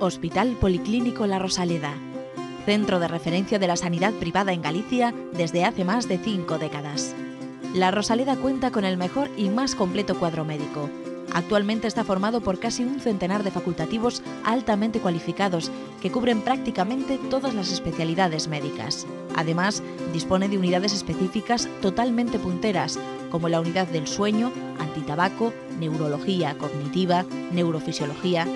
Hospital Policlínico La Rosaleda, centro de referencia de la sanidad privada en Galicia desde hace más de cinco décadas. La Rosaleda cuenta con el mejor y más completo cuadro médico. Actualmente está formado por casi un centenar de facultativos altamente cualificados que cubren prácticamente todas las especialidades médicas. Además, dispone de unidades específicas totalmente punteras, como la unidad del sueño, antitabaco, neurología cognitiva, neurofisiología,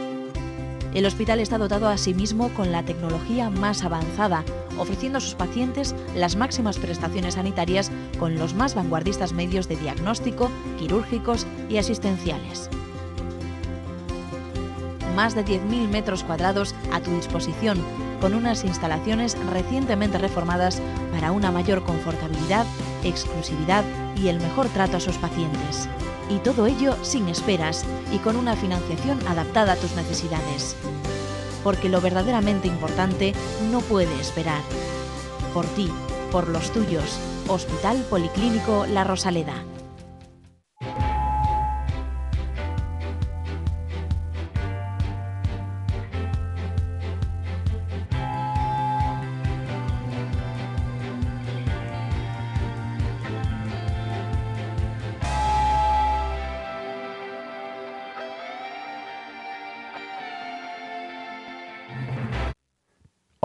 el hospital está dotado asimismo con la tecnología más avanzada, ofreciendo a sus pacientes las máximas prestaciones sanitarias con los más vanguardistas medios de diagnóstico, quirúrgicos y asistenciales más de 10.000 metros cuadrados a tu disposición, con unas instalaciones recientemente reformadas para una mayor confortabilidad, exclusividad y el mejor trato a sus pacientes. Y todo ello sin esperas y con una financiación adaptada a tus necesidades. Porque lo verdaderamente importante no puede esperar. Por ti, por los tuyos, Hospital Policlínico La Rosaleda.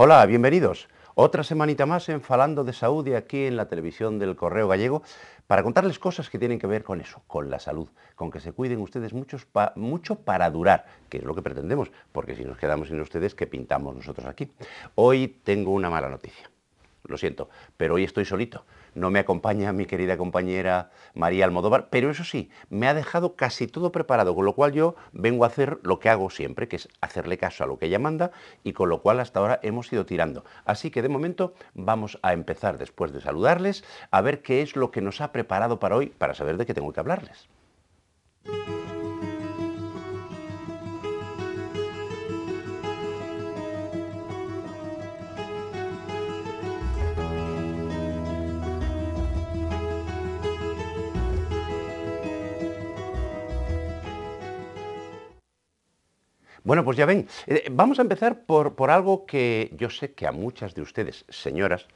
Hola, bienvenidos. Otra semanita más en Falando de Saúde aquí en la televisión del Correo Gallego para contarles cosas que tienen que ver con eso, con la salud, con que se cuiden ustedes mucho para durar, que es lo que pretendemos, porque si nos quedamos sin ustedes, ¿qué pintamos nosotros aquí? Hoy tengo una mala noticia lo siento, pero hoy estoy solito. No me acompaña mi querida compañera María Almodóvar, pero eso sí, me ha dejado casi todo preparado, con lo cual yo vengo a hacer lo que hago siempre, que es hacerle caso a lo que ella manda y con lo cual hasta ahora hemos ido tirando. Así que de momento vamos a empezar después de saludarles a ver qué es lo que nos ha preparado para hoy, para saber de qué tengo que hablarles. Bueno, pues ya ven, eh, vamos a empezar por, por, algo que yo sé que a muchas de ustedes, señoras,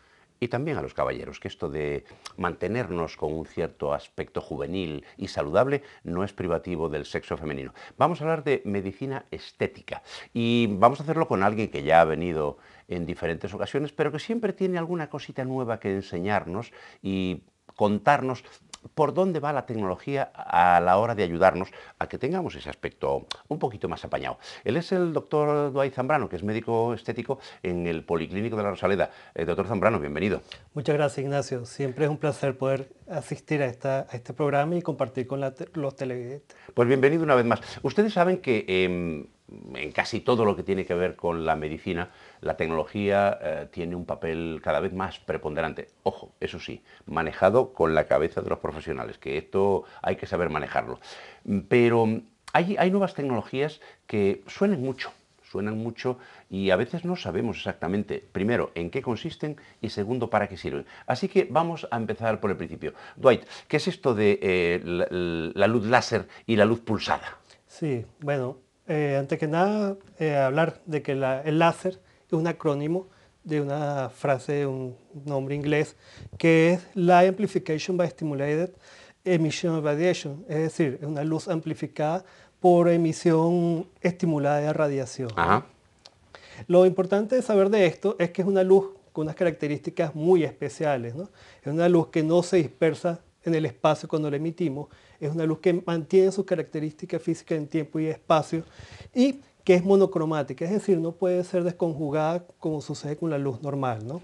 y también a los caballeros, que esto de mantenernos con un cierto aspecto juvenil y saludable no es privativo del sexo femenino. Vamos a hablar de medicina estética y vamos a hacerlo con alguien que ya ha venido en diferentes ocasiones, pero que siempre tiene alguna cosita nueva que enseñarnos y contarnos por dónde va la tecnología a la hora de ayudarnos a que tengamos ese aspecto un poquito más apañado. Él es el doctor Duay Zambrano, que es médico estético en el Policlínico de la Rosaleda. Eh, doctor Zambrano, bienvenido. Muchas gracias, Ignacio. Siempre es un placer poder asistir a, esta, este programa y compartir con los televidentes. Pues bienvenido una vez más. Ustedes saben que... Em, en casi todo lo que tiene que ver con la medicina, la tecnología eh, tiene un papel cada vez más preponderante. Ojo, eso sí, manejado con la cabeza de los profesionales, que esto hay que saber manejarlo. Mm, pero hay, nuevas tecnologías que suenan mucho, suenan mucho y a veces no sabemos exactamente, primero, en qué consisten y segundo, para qué sirven. Así que vamos a empezar por el principio. Dwight, ¿qué es esto de eh, la luz láser y la luz pulsada? Sí, bueno, eh, antes que nada, eh, hablar de que el láser es un acrónimo de una frase, un nombre inglés, que es Light Amplification by Stimulated Emission of Radiation, es decir, es una luz amplificada por emisión estimulada de radiación. Lo importante de saber de esto es que es una luz con unas características muy especiales. Es una luz que no se dispersa en el espacio cuando la emitimos, es una luz que mantiene sus características físicas en tiempo y espacio y que es monocromática, es decir, no puede ser desconjugada como sucede con la luz normal. ¿no?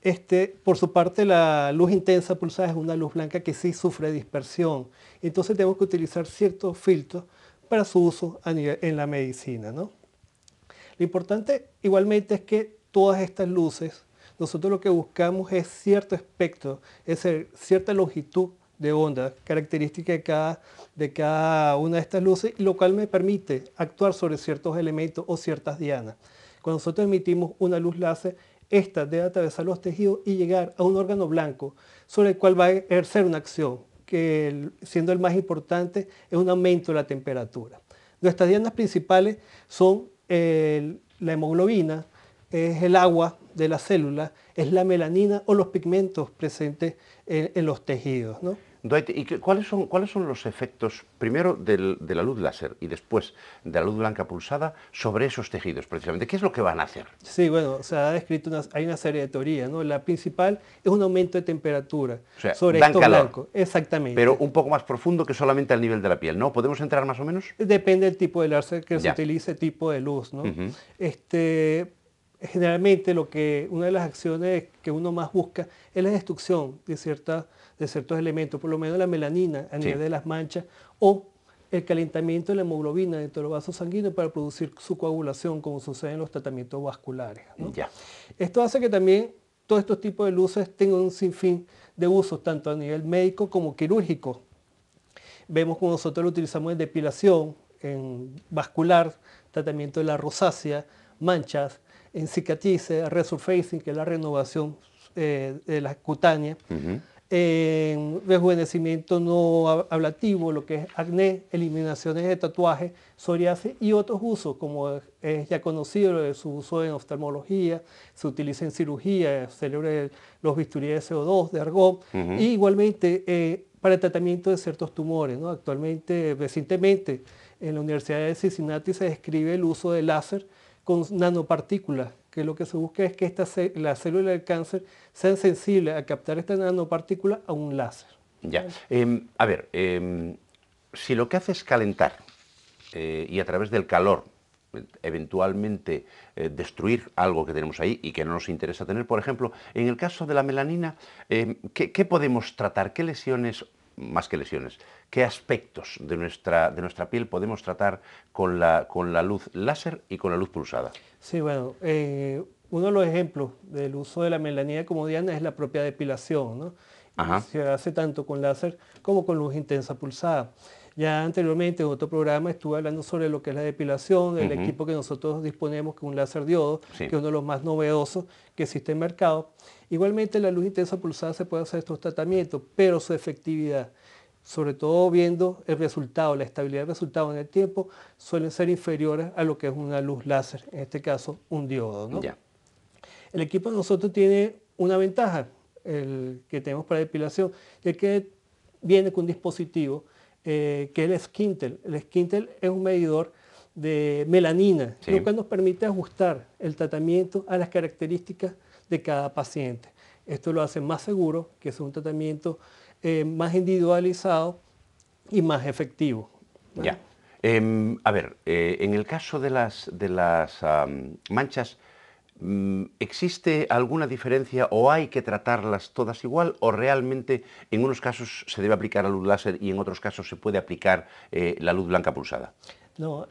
este, por su parte, la luz intensa pulsada es una luz blanca que sí sufre dispersión. Entonces tenemos que utilizar ciertos filtros para su uso en la medicina. ¿no? Lo importante igualmente es que todas estas luces, nosotros lo que buscamos es cierto espectro, es cierta longitud de onda característica de cada, una de estas luces, lo cual me permite actuar sobre ciertos elementos o ciertas dianas. Cuando nosotros emitimos una luz láser, esta debe atravesar los tejidos y llegar a un órgano blanco sobre el cual va a ejercer una acción, que siendo el más importante es un aumento de la temperatura. Nuestras dianas principales son la hemoglobina, es el agua de la célula, es la melanina o los pigmentos presentes en, los tejidos. Dwight, ¿y cuáles son, cuáles son los efectos, primero, de la luz láser y después de la luz blanca pulsada sobre esos tejidos, precisamente? ¿Qué es lo que van a hacer? Sí, bueno, se ha descrito, una, hay una serie de teorías, ¿no? La principal es un aumento de temperatura sobre esto blanco. Exactamente. Pero un poco más profundo que solamente al nivel de la piel, ¿no? ¿Podemos entrar más o menos? Depende del tipo de láser que se utilice, tipo de luz, ¿no? este, generalmente lo que, una de las acciones que uno más busca es la destrucción de, ciertos elementos, por lo menos la melanina a nivel de las manchas o el calentamiento de la hemoglobina dentro de los vasos sanguíneos para producir su coagulación, como sucede en los tratamientos vasculares. Esto hace que también todos estos tipos de luces tengan un sinfín de usos, tanto a nivel médico como quirúrgico. Vemos como nosotros lo utilizamos en depilación, en vascular, tratamiento de la rosácea, manchas, en cicatrices, resurfacing, que es la renovación eh, de la cutánea, en rejuvenecimiento no ablativo, lo que es acné, eliminaciones de tatuajes, psoriasis y otros usos, como es ya conocido su uso en oftalmología, se utiliza en cirugía, de los bisturíes de CO2, de argón, y igualmente eh, para el tratamiento de ciertos tumores. Actualmente, recientemente, en la Universidad de Cincinnati se describe el uso de láser con nanopartículas, que lo que se busca es que esta, la célula del cáncer sean sensible a captar esta nanopartícula a un láser. Ya. Em, a ver, em, si lo que hace es calentar eh, y a través del calor eventualmente eh, destruir algo que tenemos ahí y que no nos interesa tener, por ejemplo, en el caso de la melanina, em, ¿qué podemos tratar? ¿Qué lesiones más que lesiones, ¿qué aspectos de nuestra, de nuestra piel podemos tratar con la, con la luz láser y con la luz pulsada? Sí, bueno, eh, uno de los ejemplos del uso de la melanina como diana es la propia depilación, ¿no? Se hace tanto con láser como con luz intensa pulsada. Ya anteriormente en otro programa estuve hablando sobre lo que es la depilación, del equipo que nosotros disponemos, que un láser diodo, que es uno de los más novedosos que existe en mercado. Igualmente la luz intensa pulsada se puede hacer estos tratamientos, pero su efectividad, sobre todo viendo el resultado, la estabilidad del resultado en el tiempo, suelen ser inferiores a lo que es una luz láser, en este caso un diodo. El equipo de nosotros tiene una ventaja, el que tenemos para depilación, es que viene con un dispositivo eh, que es el Skintel. El Skintel es un medidor de melanina, lo cual nos permite ajustar el tratamiento a las características de cada paciente. Esto lo hace más seguro, que es un tratamiento eh, más individualizado y más efectivo. Ya. Em, a ver, eh, en el caso de las, de las manchas, mm, ¿Existe alguna diferencia o hay que tratarlas todas igual o realmente en unos casos se debe aplicar la luz láser y en otros casos se puede aplicar eh, la luz blanca pulsada? No,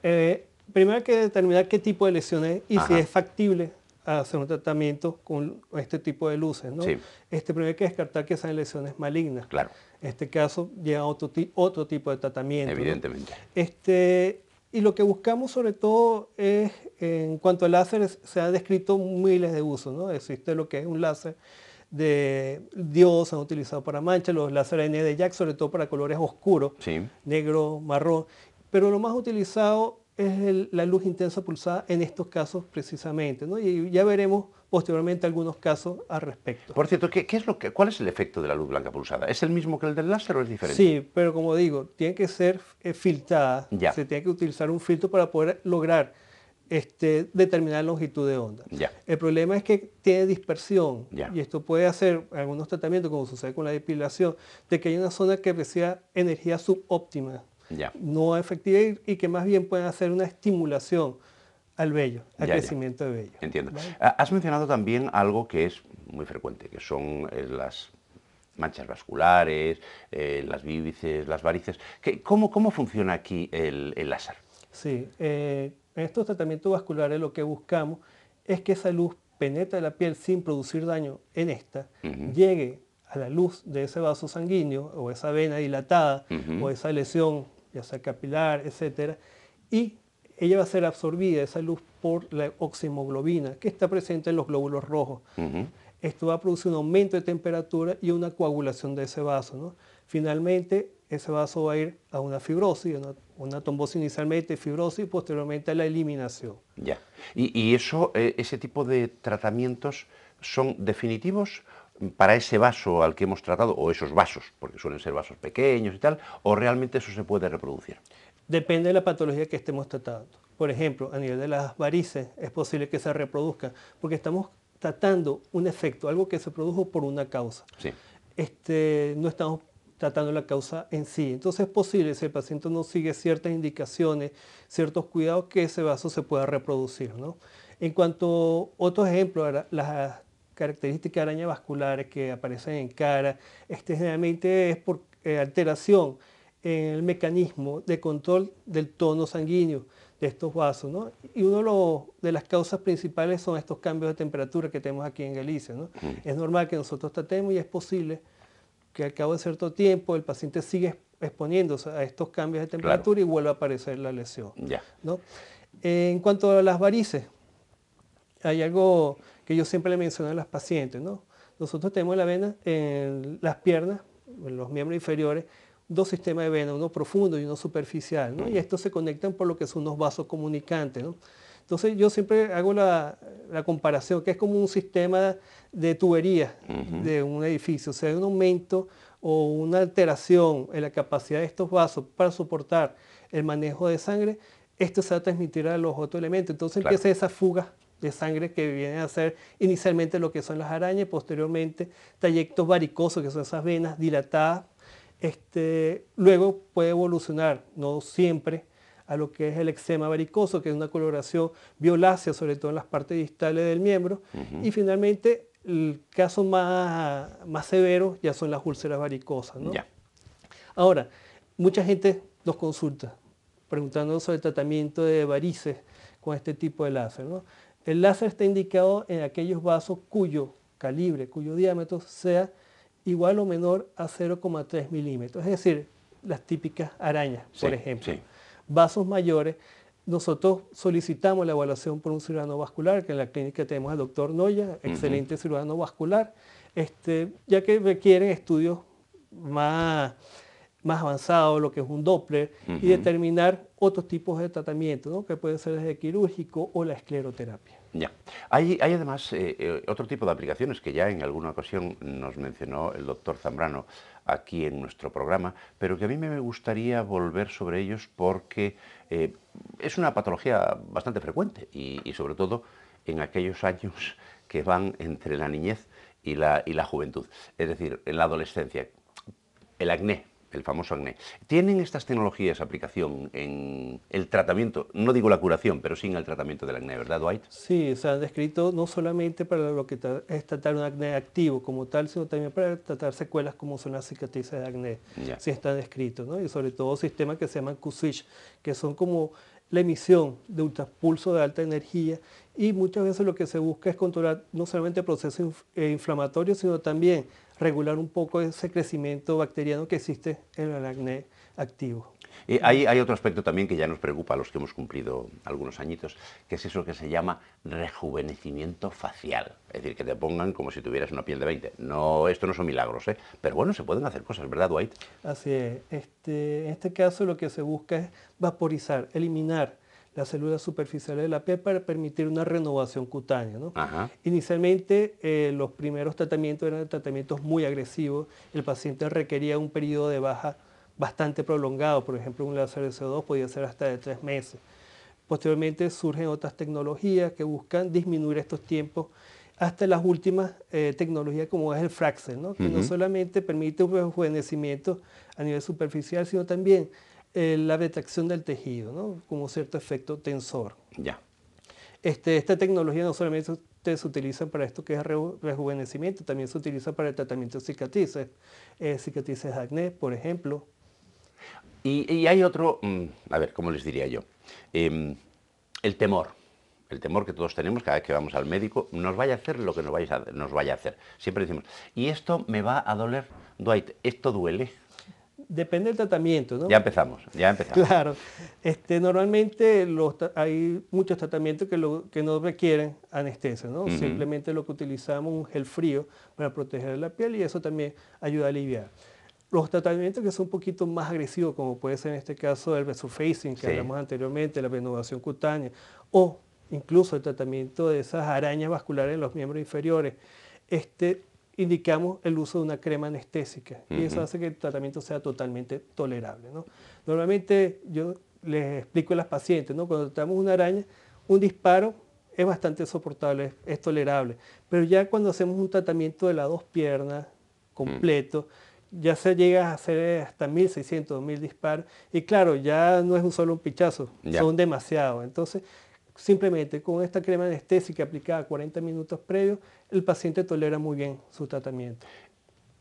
primero hay que determinar qué tipo de lesiones y si es factible hacer un tratamiento con este tipo de luces. Este, primero hay que descartar que sean lesiones malignas. Claro. En este caso llega otro, otro tipo de tratamiento. Evidentemente. Este, y lo que buscamos sobre todo es, en cuanto a láseres, se han descrito miles de usos. ¿no? Existe lo que es un láser de Dios, han utilizado para manchas, los láseres N de Jack, sobre todo para colores oscuros, negro, marrón. Pero lo más utilizado es la luz intensa pulsada en estos casos precisamente. Y ya veremos posteriormente algunos casos al respecto. Por cierto, ¿qué, es lo que, ¿cuál es el efecto de la luz blanca pulsada? ¿Es el mismo que el del láser o es diferente? Sí, pero como digo, tiene que ser eh, filtrada. Se tiene que utilizar un filtro para poder lograr este, determinar longitud de onda. El problema es que tiene dispersión y esto puede hacer algunos tratamientos, como sucede con la depilación, de que hay una zona que reciba energía subóptima no efectiva y, que más bien pueden hacer una estimulación al vello, al crecimiento del de vello. Entiendo. Ah, has mencionado también algo que es muy frecuente, que son eh, las manchas vasculares, eh, las vívices, las varices. cómo, ¿Cómo funciona aquí el, láser? Sí, eh, en estos tratamientos vasculares lo que buscamos es que esa luz penetre la piel sin producir daño en esta, llegue a la luz de ese vaso sanguíneo o esa vena dilatada o esa lesión ya sea capilar, etcétera, Y ella va a ser absorbida, esa luz, por la oximoglobina, que está presente en los glóbulos rojos. Esto va a producir un aumento de temperatura y una coagulación de ese vaso. Finalmente, ese vaso va a ir a una fibrosis, una, trombosis inicialmente, fibrosis, y posteriormente a la eliminación. ¿Y, eso, eh, ese tipo de tratamientos son definitivos para ese vaso al que hemos tratado, o esos vasos, porque suelen ser vasos pequeños y tal, o realmente eso se puede reproducir? Depende de la patología que estemos tratando. Por ejemplo, a nivel de las varices es posible que se reproduzca, porque estamos tratando un efecto, algo que se produjo por una causa. Este, no estamos tratando la causa en sí. Entonces es posible, si el paciente no sigue ciertas indicaciones, ciertos cuidados, que ese vaso se pueda reproducir. En cuanto a otros ejemplos, las características de araña vasculares que aparecen en cara. Este generalmente es por eh, alteración en el mecanismo de control del tono sanguíneo de estos vasos. Y una de, las causas principales son estos cambios de temperatura que tenemos aquí en Galicia. ¿no? Es normal que nosotros tratemos y es posible que al cabo de cierto tiempo el paciente siga exponiéndose a estos cambios de temperatura y vuelva a aparecer la lesión. ¿no? En cuanto a las varices, hay algo que yo siempre le menciono a las pacientes, ¿no? Nosotros tenemos la vena en las piernas, en los miembros inferiores, dos sistemas de vena, uno profundo y uno superficial, Y estos se conectan por lo que son unos vasos comunicantes, Entonces yo siempre hago la, comparación, que es como un sistema de tubería de un edificio. O sea, hay un aumento o una alteración en la capacidad de estos vasos para soportar el manejo de sangre, esto se va a transmitir a los otros elementos. Entonces empieza esa fuga de sangre que viene a ser inicialmente lo que son las arañas y posteriormente trayectos varicosos, que son esas venas dilatadas. Este, luego puede evolucionar, no siempre, a lo que es el eczema varicoso, que es una coloración violácea, sobre todo en las partes distales del miembro. Y finalmente, el caso más, más severo ya son las úlceras varicosas. Ahora, mucha gente nos consulta preguntándonos sobre el tratamiento de varices con este tipo de láser. ¿no? El láser está indicado en aquellos vasos cuyo calibre, cuyo diámetro sea igual o menor a 0,3 milímetros, es decir, las típicas arañas, por ejemplo. Vasos mayores, nosotros solicitamos la evaluación por un cirujano vascular, que en la clínica tenemos al doctor Noya, excelente cirujano vascular, este, ya que requieren estudios más más avanzado, lo que es un Doppler, y determinar otros tipos de tratamiento, que puede ser desde quirúrgico o la escleroterapia. Ya. Hay, hay además eh, eh, otro tipo de aplicaciones que ya en alguna ocasión nos mencionó el doctor Zambrano aquí en nuestro programa, pero que a mí me gustaría volver sobre ellos porque eh, es una patología bastante frecuente y, y, sobre todo en aquellos años que van entre la niñez y la, y la juventud, es decir, en la adolescencia. El acné, el famoso acné. ¿Tienen estas tecnologías aplicación en el tratamiento, no digo la curación, pero sí en el tratamiento del acné, ¿verdad, white Sí, se han descrito no solamente para lo que es tratar un acné activo como tal, sino también para tratar secuelas como son las cicatrices de acné. si Sí están descritos, ¿no? Y sobre todo sistemas que se llaman Q-Switch, que son como la emisión de ultrapulso de alta energía y muchas veces lo que se busca es controlar no solamente procesos eh, inflamatorios, sino también regular un poco ese crecimiento bacteriano que existe en el acné e activo. Eh, y hay, otro aspecto también que ya nos preocupa a los que hemos cumplido algunos añitos, que es eso que se llama rejuvenecimiento facial. Es decir, que te pongan como si tuvieras una piel de 20. No, esto no son milagros, ¿eh? pero bueno, se pueden hacer cosas, ¿verdad, Dwight? Así es. Este, en este caso lo que se busca es vaporizar, eliminar las células superficiales de la piel para permitir una renovación cutánea. Inicialmente eh, los primeros tratamientos eran tratamientos muy agresivos, el paciente requería un periodo de baja bastante prolongado, por ejemplo un láser de CO2 podía ser hasta de tres meses. Posteriormente surgen otras tecnologías que buscan disminuir estos tiempos hasta las últimas eh, tecnologías como es el Fraxel, que no solamente permite un rejuvenecimiento a nivel superficial, sino también eh, la detección del tejido, ¿no? como cierto efecto tensor. Ya. Este, esta tecnología no solamente se utiliza para esto que es rejuvenecimiento, también se utiliza para el tratamiento de cicatrices, eh, cicatrices de acné, por ejemplo. Y, hay otro, mm, a ver, ¿cómo les diría yo? Em, el temor, el temor que todos tenemos cada vez que vamos al médico, nos vaya a hacer lo que nos vaya a hacer. Siempre decimos, y esto me va a doler, Dwight, esto duele. Depende del tratamiento, ¿no? Ya empezamos, ya empezamos. Claro. Este, normalmente los, hay muchos tratamientos que, lo, que no requieren anestesia, ¿no? Simplemente lo que utilizamos un gel frío para proteger la piel y eso también ayuda a aliviar. Los tratamientos que son un poquito más agresivos, como puede ser en este caso el resurfacing que hablamos anteriormente, la renovación cutánea, o incluso el tratamiento de esas arañas vasculares en los miembros inferiores, este, indicamos el uso de una crema anestésica y eso hace que el tratamiento sea totalmente tolerable. Normalmente yo les explico a las pacientes, ¿no? cuando tratamos una araña, un disparo es bastante soportable, es, tolerable, pero ya cuando hacemos un tratamiento de las dos piernas completo, mm. ya se llega a hacer hasta 1600, 2.000 disparos y claro, ya no es un solo pichazo, son demasiados. Entonces, simplemente con esta crema anestésica aplicada 40 minutos previos, el paciente tolera muy bien su tratamiento.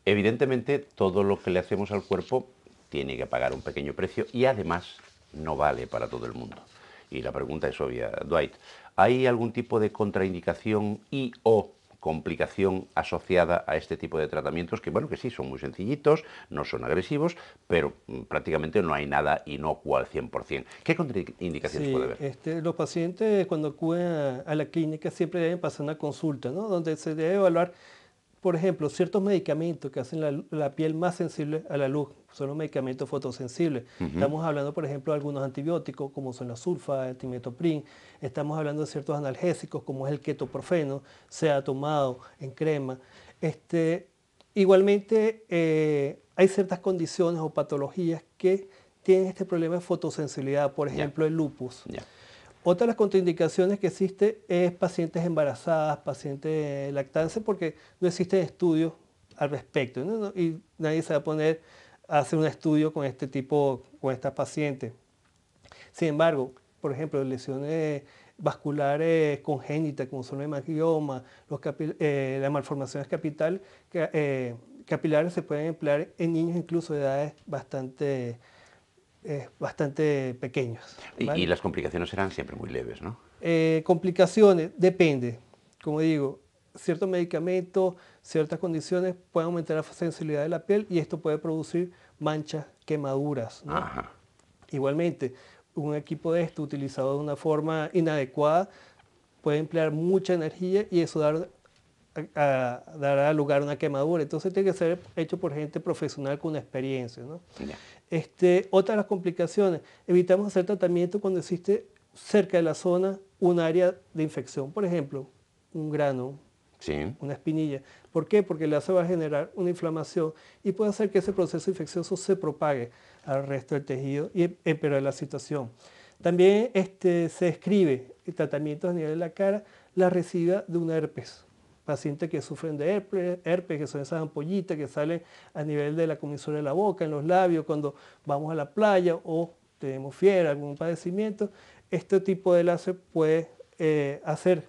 Evidentemente, todo lo que le hacemos al cuerpo tiene que pagar un pequeño precio y además no vale para todo el mundo. Y la pregunta es obvia, Dwight. ¿Hay algún tipo de contraindicación y o complicación asociada a este tipo de tratamientos que, bueno, que sí, son muy sencillitos, no son agresivos, pero mm, prácticamente no hay nada inocuo al 100%. ¿Qué contraindicaciones puede haber? Este, los pacientes cuando acuden a, a la clínica siempre deben pasar una consulta, ¿no? donde se debe evaluar por ejemplo, ciertos medicamentos que hacen la, piel más sensible a la luz, son los medicamentos fotosensibles. Estamos hablando, por ejemplo, de algunos antibióticos, como son la sulfa, el timetoprim. Estamos hablando de ciertos analgésicos, como es el ketoprofeno, sea tomado en crema. Este, igualmente, eh, hay ciertas condiciones o patologías que tienen este problema de fotosensibilidad, por ejemplo, el lupus. Otra de las contraindicaciones que existe es pacientes embarazadas, pacientes lactantes, porque no existen estudios al respecto y nadie se va a poner a hacer un estudio con este tipo, con estas pacientes. Sin embargo, por ejemplo, lesiones vasculares congénitas como son el los eh, las malformaciones eh, capilares se pueden emplear en niños incluso de edades bastante bastante pequeños. Y, las complicaciones serán siempre muy leves, ¿no? Eh, complicaciones, depende. Como digo, ciertos medicamentos, ciertas condiciones pueden aumentar la sensibilidad de la piel y esto puede producir manchas, quemaduras. Igualmente, un equipo de esto utilizado de una forma inadecuada puede emplear mucha energía y eso dar, dará lugar a una quemadura. Entonces tiene que ser hecho por gente profesional con experiencia. ¿no? Este, otra de las complicaciones, evitamos hacer tratamiento cuando existe cerca de la zona un área de infección, por ejemplo, un grano, una espinilla. ¿Por qué? Porque el ácido va a generar una inflamación y puede hacer que ese proceso infeccioso se propague al resto del tejido y empeore eh, la situación. También este, se describe el tratamiento a nivel de la cara, la residua de un herpes pacientes que sufren de herpes, que son esas ampollitas que salen a nivel de la comisura de la boca, en los labios, cuando vamos a la playa o tenemos fiebre, algún padecimiento, este tipo de láser puede eh, hacer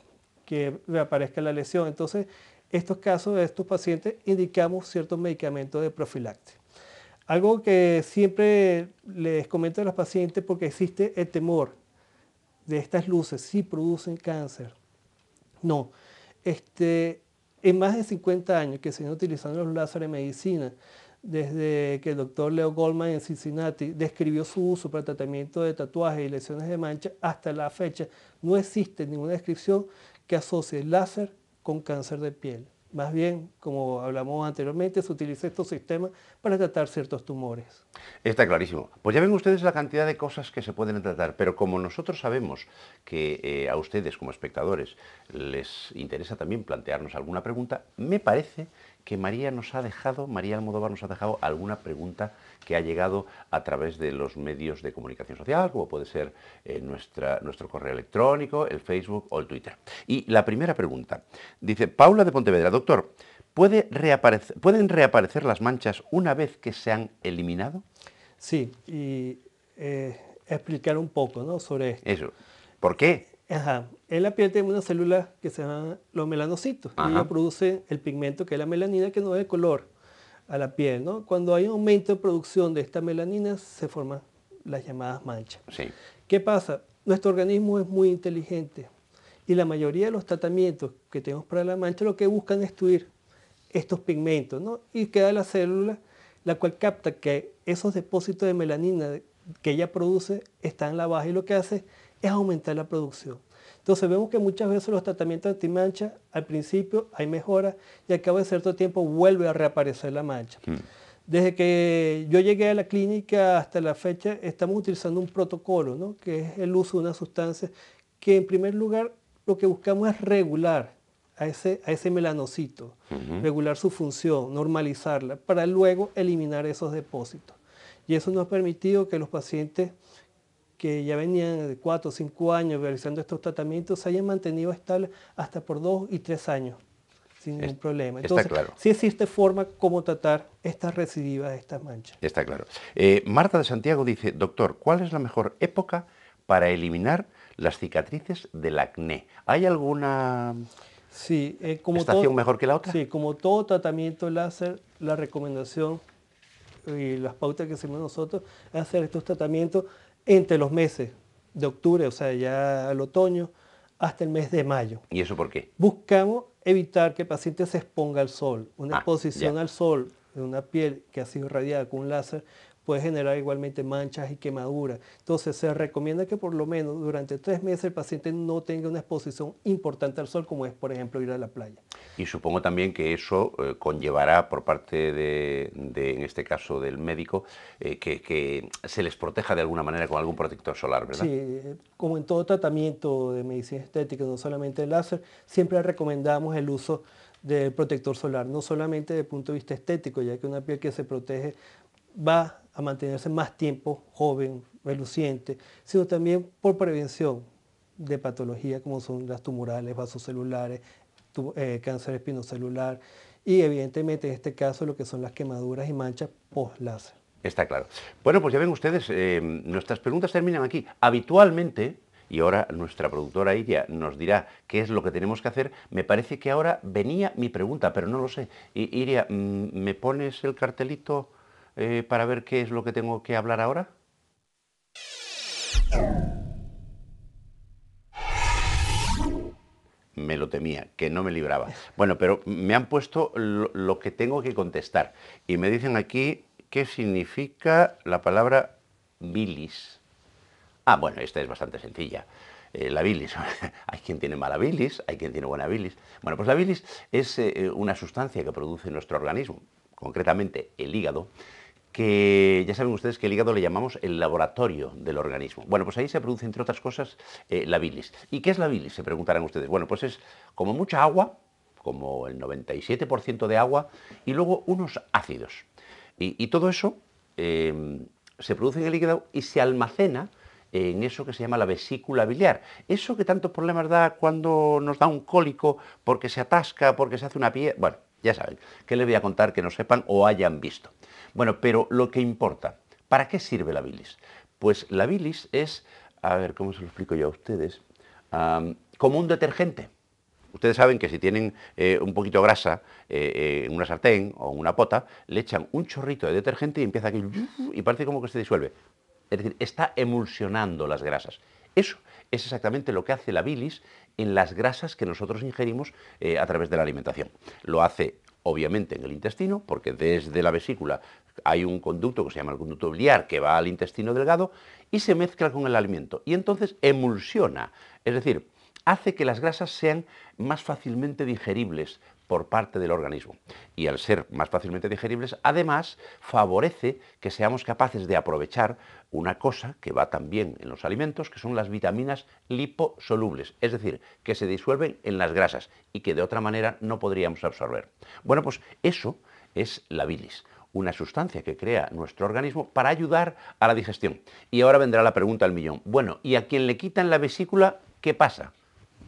que reaparezca la lesión. Entonces, estos casos de estos pacientes indicamos ciertos medicamentos de profilaxis. Algo que siempre les comento a los pacientes porque existe el temor de estas luces si producen cáncer. No, este, en más de 50 años que se han utilizado los láser en medicina, desde que el doctor Leo Goldman en Cincinnati describió su uso para tratamiento de tatuajes y lesiones de mancha, hasta la fecha no existe ninguna descripción que asocie el láser con cáncer de piel. Más bien, como hablamos anteriormente, se utiliza estos sistemas para tratar ciertos tumores. Está clarísimo. Pues ya ven ustedes la cantidad de cosas que se pueden tratar, pero como nosotros sabemos que eh, a ustedes como espectadores les interesa también plantearnos alguna pregunta, me parece que María nos ha dejado, María Almodóvar nos ha dejado alguna pregunta que ha llegado a través de los medios de comunicación social, como puede ser eh, nuestra, nuestro correo electrónico, el Facebook o el Twitter. Y la primera pregunta, dice Paula de Pontevedra, doctor, ¿puede reaparecer, ¿pueden reaparecer las manchas una vez que se han eliminado? Sí, y eh, explicar un poco ¿no? sobre Eso. ¿Por qué? En la piel tenemos una célula que se llama los melanocitos. Y ella produce el pigmento que es la melanina, que no es el color a la piel. ¿no? Cuando hay un aumento de producción de esta melanina, se forman las llamadas manchas. ¿Qué pasa? Nuestro organismo es muy inteligente y la mayoría de los tratamientos que tenemos para la mancha lo que buscan es tuir estos pigmentos y queda la célula la cual capta que esos depósitos de melanina que ella produce están en la baja y lo que hace es aumentar la producción. Entonces vemos que muchas veces los tratamientos antimancha, al principio hay mejora y al cabo de cierto tiempo vuelve a reaparecer la mancha. Mm. Desde que yo llegué a la clínica hasta la fecha, estamos utilizando un protocolo, que es el uso de una sustancia que en primer lugar lo que buscamos es regular a ese, a ese melanocito, regular su función, normalizarla, para luego eliminar esos depósitos. Y eso nos ha permitido que los pacientes que ya venían de cuatro o cinco años realizando estos tratamientos se hayan mantenido estables hasta por dos y tres años sin ningún problema. Entonces, está claro. sí existe forma como tratar estas recidivas, estas manchas. Está claro. Eh, Marta de Santiago dice, doctor, ¿cuál es la mejor época para eliminar las cicatrices del acné? ¿Hay alguna sí, eh, como estación mejor que la otra? Sí, como todo tratamiento láser, la recomendación y las pautas que hacemos nosotros es hacer estos tratamientos entre los meses de octubre, o sea, ya al otoño, hasta el mes de mayo. ¿Y eso por qué? Buscamos evitar que el paciente se exponga al sol. Una ah, exposición al sol de una piel que ha sido irradiada con un láser puede generar igualmente manchas y quemaduras. Entonces se recomienda que por lo menos durante tres meses el paciente no tenga una exposición importante al sol, como es por ejemplo ir a la playa. Y supongo también que eso eh, conllevará por parte de, en este caso, del médico, eh, que, que, se les proteja de alguna manera con algún protector solar, ¿verdad? Sí, eh, como en todo tratamiento de medicina estética, no solamente el láser, siempre recomendamos el uso del protector solar, no solamente desde el punto de vista estético, ya que una piel que se protege va a mantenerse más tiempo joven, reluciente, sino también por prevención de patologías como son las tumorales, vasocelulares, eh, cáncer espinocelular y evidentemente en este caso lo que son las quemaduras y manchas post-láser. Está claro. Bueno, pues ya ven ustedes, eh, nuestras preguntas terminan aquí. Habitualmente, y ahora nuestra productora Iria nos dirá qué es lo que tenemos que hacer. Me parece que ahora venía mi pregunta, pero no lo sé. Iria, mm, ¿me pones el cartelito? Eh, para ver qué es lo que tengo que hablar ahora? me lo temía, que no me libraba. Bueno, pero me han puesto lo, que tengo que contestar y me dicen aquí qué significa la palabra bilis. Ah, bueno, esta es bastante sencilla. Eh, la bilis. hay quien tiene mala bilis, hay quien tiene buena bilis. Bueno, pues la bilis es eh, una sustancia que produce nuestro organismo, concretamente el hígado, que ya saben ustedes que el hígado le llamamos el laboratorio del organismo. Bueno, pues ahí se produce, entre otras cosas, eh, la bilis. ¿Y qué es la bilis? Se preguntarán ustedes. Bueno, pues es como mucha agua, como el 97% de agua, y luego unos ácidos. Y, todo eso em, se produce en el hígado y se almacena en eso que se llama la vesícula biliar. Eso que tantos problemas da cuando nos da un cólico, porque se atasca, porque se hace una piel... Bueno, ya saben, ¿qué les voy a contar que no sepan o hayan visto? Bueno, pero lo que importa, ¿para qué sirve la bilis? Pues la bilis es, a ver, ¿cómo se lo explico yo a ustedes? como un detergente. Ustedes saben que si tienen eh, un poquito de grasa eh, eh, en una sartén o en una pota, le echan un chorrito de detergente y empieza aquí y parece como que se disuelve. Es decir, está emulsionando las grasas. Eso es exactamente lo que hace la bilis en las grasas que nosotros ingerimos eh, a través de la alimentación. Lo hace obviamente en el intestino, porque desde la vesícula hay un conducto que se llama el conducto biliar que va al intestino delgado y se mezcla con el alimento y entonces emulsiona, es decir, hace que las grasas sean más fácilmente digeribles por parte del organismo. Y al ser más fácilmente digeribles, además favorece que seamos capaces de aprovechar una cosa que va también en los alimentos, que son las vitaminas liposolubles, es decir, que se disuelven en las grasas y que de otra manera no podríamos absorber. Bueno, pues eso es la bilis una sustancia que crea nuestro organismo para ayudar a la digestión. Y ahora vendrá la pregunta al millón. Bueno, ¿y a quien le quitan la vesícula qué pasa?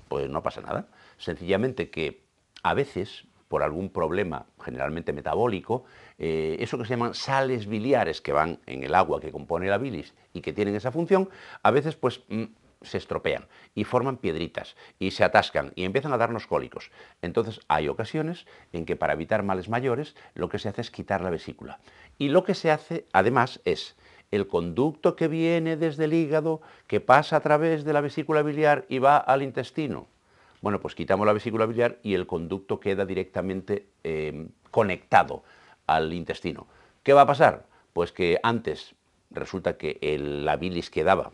Pues no pasa nada. Sencillamente que a veces por algún problema generalmente metabólico, eh, eso que se llaman sales biliares que van en el agua que compone la bilis y que tienen esa función, a veces pues mm, se estropean y forman piedritas y se atascan y empiezan a darnos cólicos. Entonces hay ocasiones en que para evitar males mayores lo que se hace es quitar la vesícula. Y lo que se hace además es el conducto que viene desde el hígado, que pasa a través de la vesícula biliar y va al intestino, bueno, pues quitamos la vesícula biliar y el conducto queda directamente eh, conectado al intestino. ¿Qué va a pasar? Pues que antes resulta que la bilis quedaba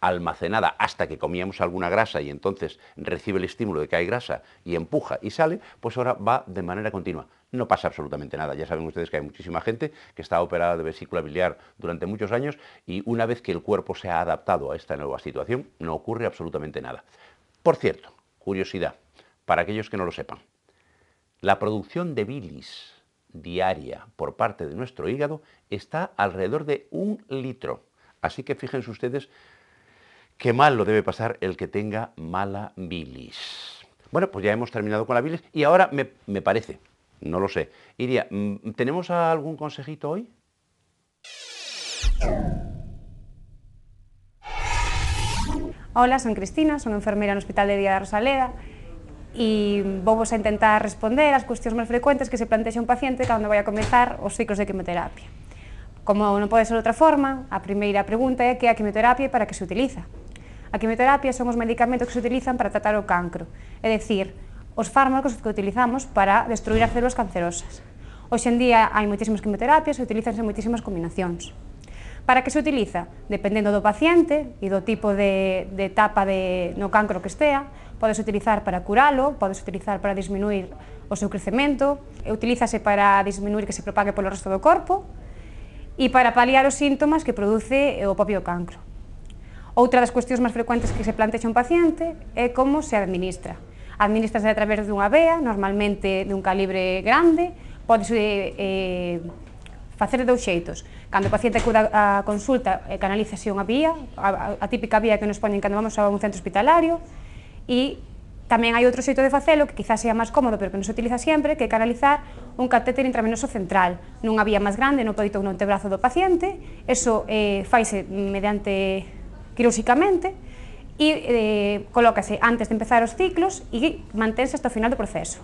almacenada hasta que comíamos alguna grasa y entonces recibe el estímulo de que hay grasa y empuja y sale, pues ahora va de manera continua. No pasa absolutamente nada. Ya saben ustedes que hay muchísima gente que está operada de vesícula biliar durante muchos años y una vez que el cuerpo se ha adaptado a esta nueva situación, no ocurre absolutamente nada. Por cierto, Curiosidad, para aquellos que no lo sepan. La producción de bilis diaria por parte de nuestro hígado está alrededor de un litro. Así que fíjense ustedes qué mal lo debe pasar el que tenga mala bilis. Bueno, pues ya hemos terminado con la bilis y ahora me, me parece, no lo sé. Iría, mm, ¿tenemos algún consejito hoy? Ola, son Cristina, son enfermeira no Hospital de Día da Rosaleda e vamos a intentar responder as cuestións máis frecuentes que se plantexa un paciente cando vai a comenzar os ciclos de quimioterapia. Como non pode ser outra forma, a primeira pregunta é que a quimioterapia para que se utiliza. A quimioterapia son os medicamentos que se utilizan para tratar o cancro, é dicir, os fármacos que utilizamos para destruir as células cancerosas. Hoxe en día hai moitísimas quimioterapias e utilizanse moitísimas combinacións. Para que se utiliza? Dependendo do paciente e do tipo de, de etapa de, no cancro que estea, podes utilizar para curalo, podes utilizar para disminuir o seu crecemento, e utilízase para disminuir que se propague polo resto do corpo e para paliar os síntomas que produce o propio cancro. Outra das cuestións máis frecuentes que se plantexa un paciente é como se administra. Administrase a través dunha vea, normalmente dun calibre grande, podes eh, facer de dous xeitos. Cando o paciente acuda a consulta, eh, canalízase unha vía, a, típica vía que nos poñen cando vamos a un centro hospitalario, e tamén hai outro xeito de facelo que quizás sea máis cómodo, pero que non se utiliza sempre, que é canalizar un catéter intravenoso central nunha vía máis grande, no peito ou no antebrazo do paciente. Eso eh, faise mediante quirúrgicamente, e eh, colócase antes de empezar os ciclos e mantense hasta o final do proceso.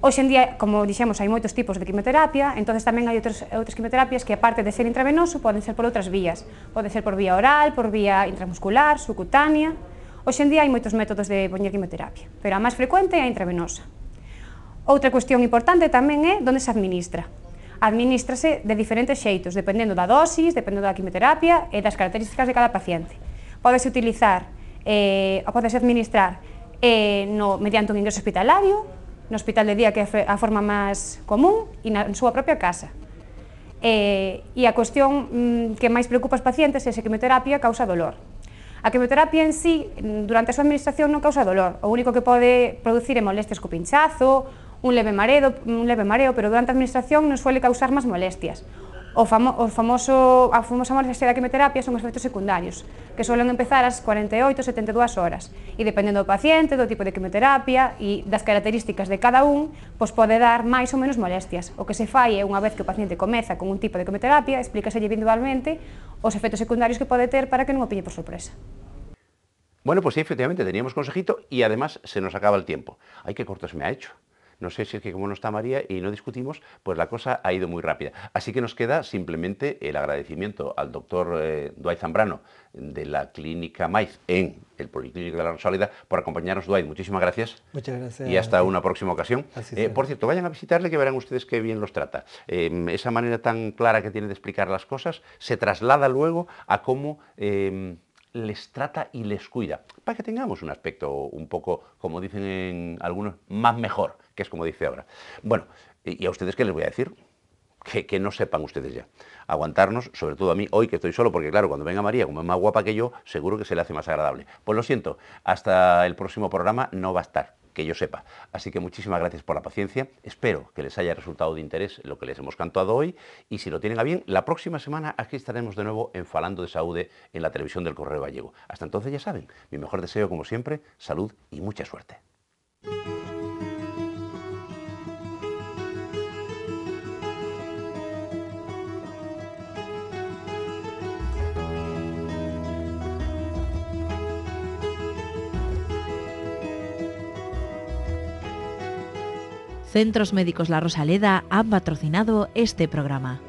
Hoxe en día, como dixemos, hai moitos tipos de quimioterapia, entonces tamén hai outros, outras quimioterapias que, aparte de ser intravenoso, poden ser por outras vías. Pode ser por vía oral, por vía intramuscular, subcutánea... Hoxe en día hai moitos métodos de poñer quimioterapia, pero a máis frecuente é a intravenosa. Outra cuestión importante tamén é onde se administra. Administrase de diferentes xeitos, dependendo da dosis, dependendo da quimioterapia e das características de cada paciente. Podese utilizar, eh, ou podese administrar eh, no, mediante un ingreso hospitalario, no hospital de día que a forma más común y en su propia casa. Y eh, e a cuestión mm, que más preocupa a los pacientes es se la quimioterapia causa dolor. A quimioterapia en sí, mm, durante su administración, no causa dolor. Lo único que puede producir é molestias co pinchazo, un leve mareo, un leve mareo pero durante la administración no suele causar más molestias. O, famo, o famoso, a famosa molestia da quimioterapia son os efectos secundarios, que suelen empezar ás 48, 72 horas, e dependendo do paciente, do tipo de quimioterapia e das características de cada un, pois pode dar máis ou menos molestias. O que se fai é, unha vez que o paciente comeza con un tipo de quimioterapia, explícase individualmente os efectos secundarios que pode ter para que non o pille por sorpresa. Bueno, pues sí, efectivamente, teníamos consejito y además se nos acaba el tiempo. Ay, qué cortos me ha hecho. No sé si es que como no está María y no discutimos, pues la cosa ha ido muy rápida. Así que nos queda simplemente el agradecimiento al doctor Duay eh, Dwight Zambrano de la clínica Maiz en el Policlínico de la Rosaleda por acompañarnos, Dwight. Muchísimas gracias. Muchas gracias. Y hasta una próxima ocasión. Eh, por cierto, vayan a visitarle que verán ustedes qué bien los trata. Eh, esa manera tan clara que tiene de explicar las cosas se traslada luego a cómo les trata y les cuida, para que tengamos un aspecto un poco, como dicen algunos, más mejor, que es como dice ahora. Bueno, ¿y a ustedes qué les voy a decir? Que, que, no sepan ustedes ya. Aguantarnos, sobre todo a mí, hoy que estoy solo, porque claro, cuando venga María, como es más guapa que yo, seguro que se le hace más agradable. Pues lo siento, hasta el próximo programa no va a estar que yo sepa. Así que muchísimas gracias por la paciencia. Espero que les haya resultado de interés lo que les hemos cantado hoy. Y si lo tienen a bien, la próxima semana aquí estaremos de nuevo en Falando de Saúde en la televisión del Correo Gallego. Hasta entonces, ya saben, mi mejor deseo, como siempre, salud y mucha suerte. Centros Médicos La Rosaleda han patrocinado este programa.